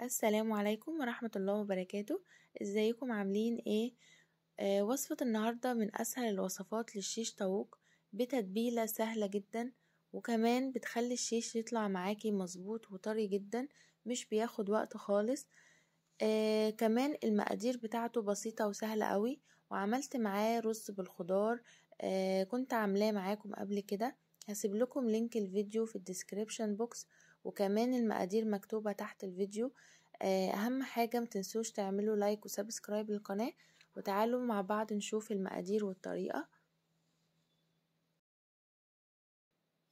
السلام عليكم ورحمة الله وبركاته ازيكم عاملين ايه آه وصفة النهاردة من اسهل الوصفات للشيش طاووق بتتبيلة سهلة جدا وكمان بتخلي الشيش يطلع معاكي مظبوط وطري جدا مش بياخد وقت خالص آه كمان المقادير بتاعته بسيطة وسهلة قوي وعملت معاه رز بالخضار آه كنت عاملاه معاكم قبل كده هسيب لكم لينك الفيديو في الديسكريبشن بوكس وكمان المقادير مكتوبة تحت الفيديو آه، أهم حاجة متنسوش تعملوا لايك وسبسكرايب للقناة وتعالوا مع بعض نشوف المقادير والطريقة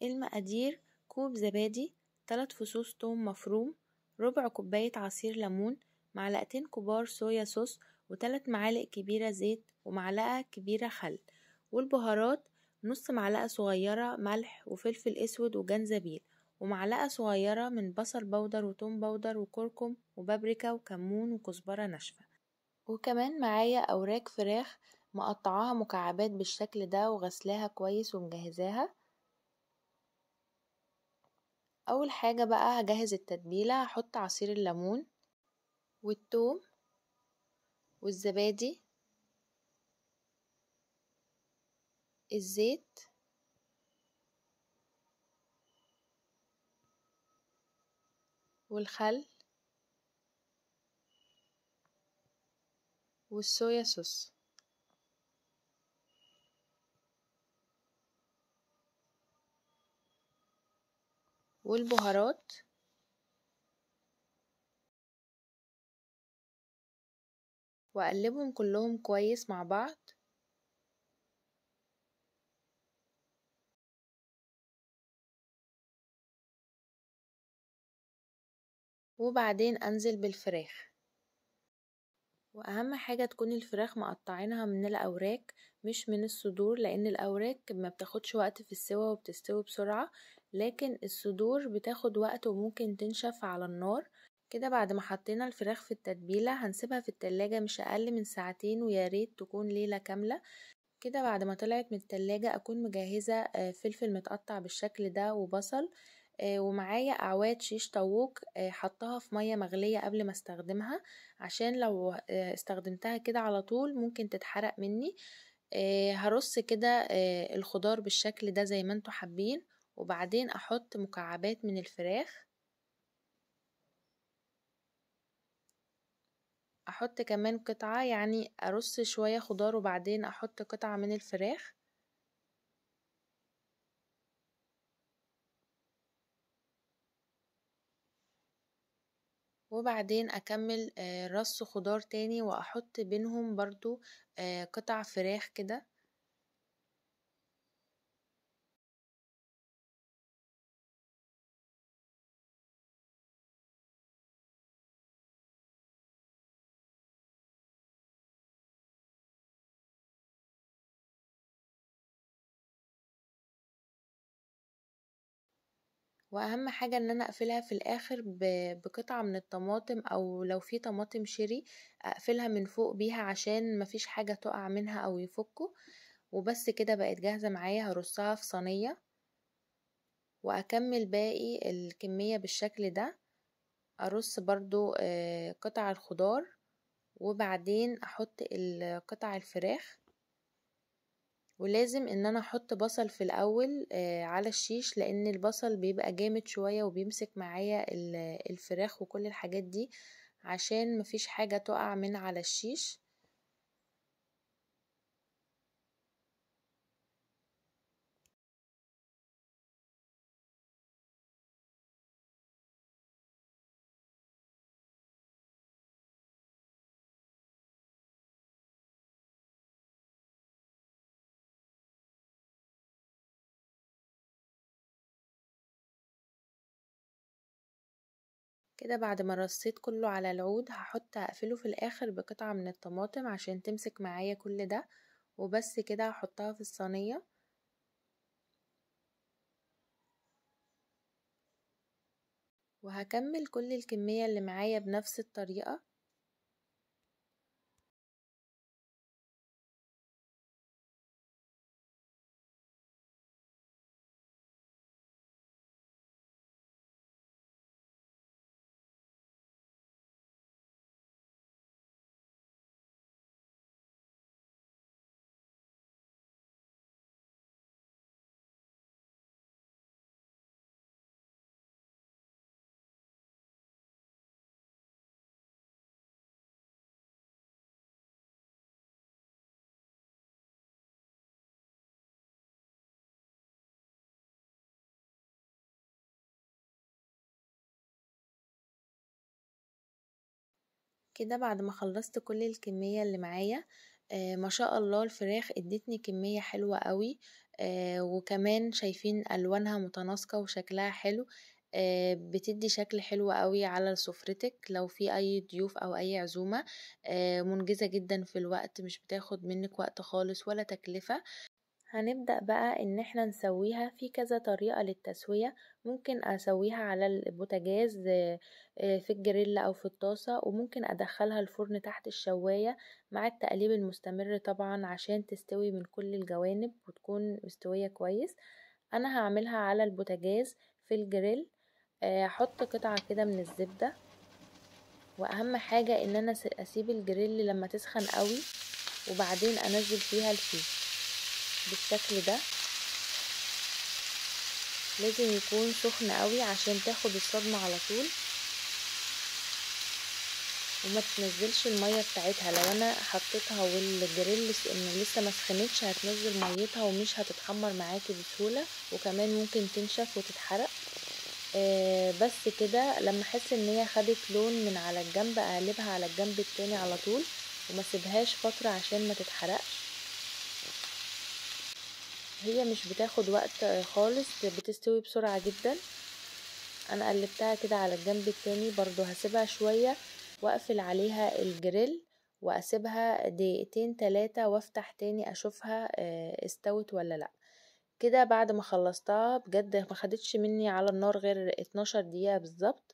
المقادير كوب زبادي تلات فصوص توم مفروم ربع كوباية عصير ليمون معلقتين كبار صويا صوص وتلات معالق كبيرة زيت ومعلقة كبيرة خل والبهارات نص معلقة صغيرة ملح وفلفل أسود وجنزبيل ومعلقة صغيرة من بصل بودر وتوم بودر وكركم وبابريكا وكمون وكزبرة ناشفة وكمان معايا أوراق فراخ مقطعاها مكعبات بالشكل ده وغسلاها كويس ومجهزاها أول حاجة بقى هجهز التتبيلة هحط عصير الليمون والتوم والزبادي الزيت والخل والصويا صوص والبهارات وأقلبهم كلهم كويس مع بعض وبعدين أنزل بالفراخ وأهم حاجة تكون الفراخ مقطعينها من الأوراق مش من الصدور لأن الأوراق ما بتاخدش وقت في السوا وبتستوي بسرعة لكن الصدور بتاخد وقت وممكن تنشف على النار كده بعد ما حطينا الفراخ في التتبيلة هنسيبها في التلاجة مش أقل من ساعتين وياريت تكون ليلة كاملة كده بعد ما طلعت من التلاجة أكون مجهزة آه، فلفل متقطع بالشكل ده وبصل آه، ومعايا أعواد شيش طاووق آه، حطها في مية مغلية قبل ما استخدمها عشان لو آه، استخدمتها كده على طول ممكن تتحرق مني هرص كده الخضار بالشكل ده زي ما انتوا حابين وبعدين احط مكعبات من الفراخ احط كمان قطعة يعني ارص شوية خضار وبعدين احط قطعة من الفراخ وبعدين أكمل آه، رص خضار تاني وأحط بينهم برضو آه، قطع فراخ كده واهم حاجة ان انا اقفلها في الاخر بقطعة من الطماطم او لو في طماطم شيري اقفلها من فوق بيها عشان مفيش حاجة تقع منها او يفكوا وبس كده بقت جاهزة معايا هرصها في صينية واكمل باقي الكمية بالشكل ده ارص برضو آه، قطع الخضار وبعدين احط قطع الفراخ ولازم ان انا احط بصل في الاول آه، على الشيش لان البصل بيبقى جامد شوية وبيمسك معايا الفراخ وكل الحاجات دي عشان مفيش حاجة تقع من على الشيش كده بعد ما رصيت كله على العود هحط هقفله في الاخر بقطعة من الطماطم عشان تمسك معايا كل ده وبس كده هحطها في الصينية وهكمل كل الكمية اللي معايا بنفس الطريقة كده بعد ما خلصت كل الكمية اللي معايا آه ما شاء الله الفراخ ادتني كمية حلوة قوي آه وكمان شايفين الوانها متناسقة وشكلها حلو آه بتدي شكل حلو قوي على سفرتك لو في اي ضيوف او اي عزومة آه منجزة جدا في الوقت مش بتاخد منك وقت خالص ولا تكلفة هنبدأ بقى ان احنا نسويها في كذا طريقة للتسوية ممكن اسويها على البوتاجاز آه، في الجريلا او في الطاسة وممكن ادخلها الفرن تحت الشواية مع التقليب المستمر طبعا عشان تستوي من كل الجوانب وتكون مستوية كويس انا هعملها على البوتاجاز في الجريل احط آه، قطعة كده من الزبدة واهم حاجة ان انا اسيب الجريل لما تسخن قوي وبعدين انزل فيها الفيه بالشكل ده لازم يكون سخن قوي عشان تاخد الصدمة على طول وما تنزلش المية بتاعتها لو انا حطيتها والجريل لسه ما سخنتش هتنزل ميتها ومش هتتحمر معاكي بسهولة وكمان ممكن تنشف وتتحرق آه، بس كده لما احس ان هي خدت لون من على الجنب اقلبها على الجنب التاني على طول وما سيبهاش فترة عشان ما تتحرقش هي مش بتاخد وقت خالص بتستوي بسرعة جدا انا قلبتها كده على الجنب التاني برضو هسيبها شوية واقفل عليها الجريل واسيبها دقيقتين تلاتة وافتح تاني اشوفها آه، استوت ولا لا كده بعد ما خلصتها بجد ما خدتش مني على النار غير 12 دقيقة بالظبط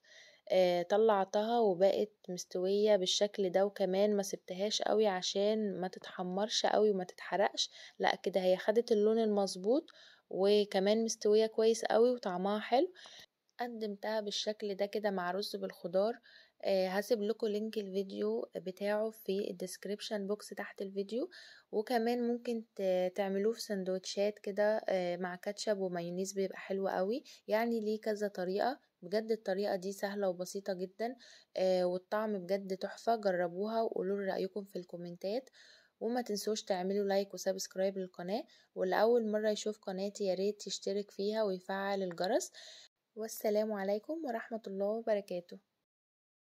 آه، طلعتها وبقت مستوية بالشكل ده وكمان ما سبتهاش قوي عشان ما تتحمرش قوي وما تتحرقش لا كده هي خدت اللون المظبوط وكمان مستوية كويس قوي وطعمها حلو قدمتها بالشكل ده كده مع رز بالخضار آه، هسيب لكم لينك الفيديو بتاعه في الديسكريبشن بوكس تحت الفيديو وكمان ممكن تعملوه في سندوتشات كده آه، مع كاتشب ومايونيز بيبقى حلو قوي يعني ليه كذا طريقة بجد الطريقة دي سهلة وبسيطة جدا آه والطعم بجد تحفة جربوها وقولوا رأيكم في الكومنتات وما تنسوش تعملوا لايك وسبسكرايب للقناة والأول مرة يشوف قناتي ياريت يشترك فيها ويفعل الجرس والسلام عليكم ورحمة الله وبركاته